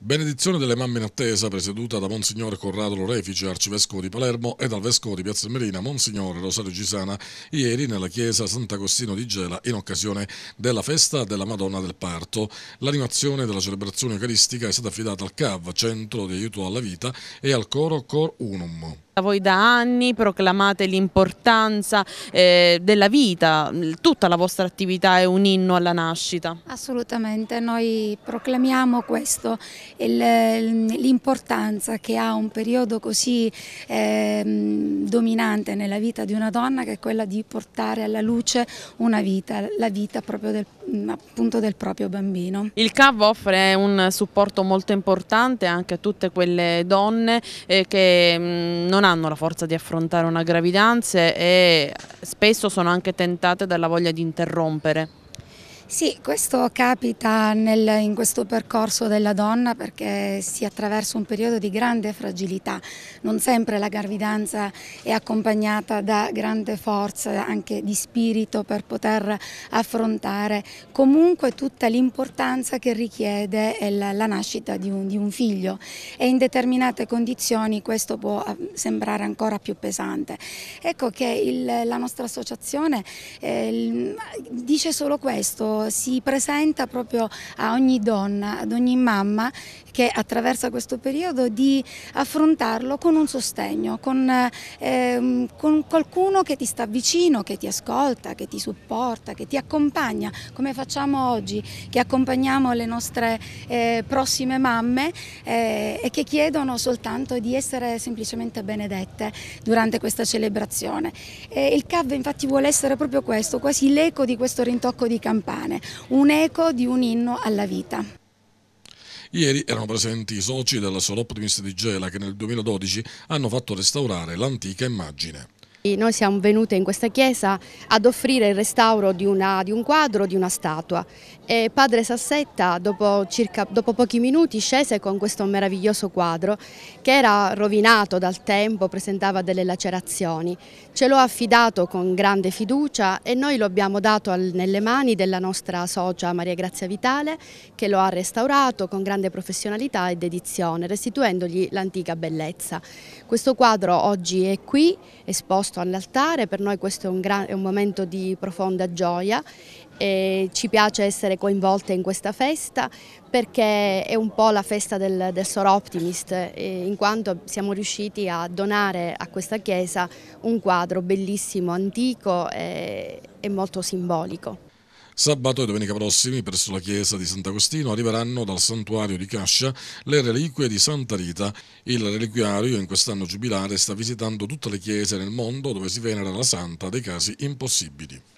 Benedizione delle mamme in attesa, presieduta da Monsignore Corrado Lorefice, arcivescovo di Palermo, e dal vescovo di Piazza Merina, Monsignore Rosario Gisana, ieri nella chiesa Sant'Agostino di Gela in occasione della festa della Madonna del Parto. L'animazione della celebrazione eucaristica è stata affidata al CAV, Centro di Aiuto alla Vita, e al coro Cor Unum voi da anni proclamate l'importanza eh, della vita, tutta la vostra attività è un inno alla nascita. Assolutamente, noi proclamiamo questo l'importanza che ha un periodo così ehm, dominante nella vita di una donna che è quella di portare alla luce una vita, la vita proprio del, mm, appunto del proprio bambino. Il CAV offre un supporto molto importante anche a tutte quelle donne eh, che mm, non hanno la forza di affrontare una gravidanza e spesso sono anche tentate dalla voglia di interrompere. Sì, questo capita nel, in questo percorso della donna perché si attraversa un periodo di grande fragilità. Non sempre la gravidanza è accompagnata da grande forza anche di spirito per poter affrontare comunque tutta l'importanza che richiede la, la nascita di un, di un figlio e in determinate condizioni questo può ah, sembrare ancora più pesante. Ecco che il, la nostra associazione eh, dice solo questo si presenta proprio a ogni donna, ad ogni mamma che attraversa questo periodo di affrontarlo con un sostegno, con, eh, con qualcuno che ti sta vicino, che ti ascolta, che ti supporta, che ti accompagna, come facciamo oggi, che accompagniamo le nostre eh, prossime mamme eh, e che chiedono soltanto di essere semplicemente benedette durante questa celebrazione. il CAV infatti vuole essere proprio questo, quasi l'eco di questo rintocco di campagna italiane, un eco di un inno alla vita. Ieri erano presenti i soci della Solop di Gela che nel 2012 hanno fatto restaurare l'antica immagine. Noi siamo venute in questa chiesa ad offrire il restauro di, una, di un quadro, di una statua e padre Sassetta dopo, circa, dopo, pochi minuti scese con questo meraviglioso quadro che era rovinato dal tempo, presentava delle lacerazioni. Ce l'ho affidato con grande fiducia e noi lo abbiamo dato al, nelle mani della nostra socia Maria Grazia Vitale che lo ha restaurato con grande professionalità e dedizione restituendogli l'antica bellezza. Questo quadro oggi è qui esposto posto all'altare, per noi questo è un, gran, è un momento di profonda gioia e ci piace essere coinvolte in questa festa perché è un po' la festa del, del Sor Optimist eh, in quanto siamo riusciti a donare a questa chiesa un quadro bellissimo, antico e, eh, e molto simbolico. Sabato e domenica prossimi presso la chiesa di Sant'Agostino arriveranno dal santuario di Cascia le reliquie di Santa Rita. Il reliquiario in quest'anno giubilare sta visitando tutte le chiese nel mondo dove si venera la santa dei casi impossibili.